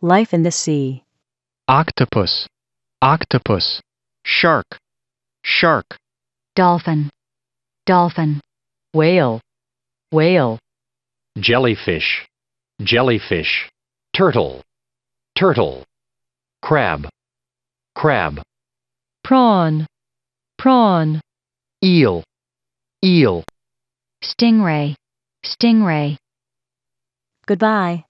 Life in the sea. Octopus. Octopus. Shark. Shark. Dolphin. Dolphin. Whale. Whale. Jellyfish. Jellyfish. Turtle. Turtle. Crab. Crab. Prawn. Prawn. Eel. Eel. Stingray. Stingray. Goodbye.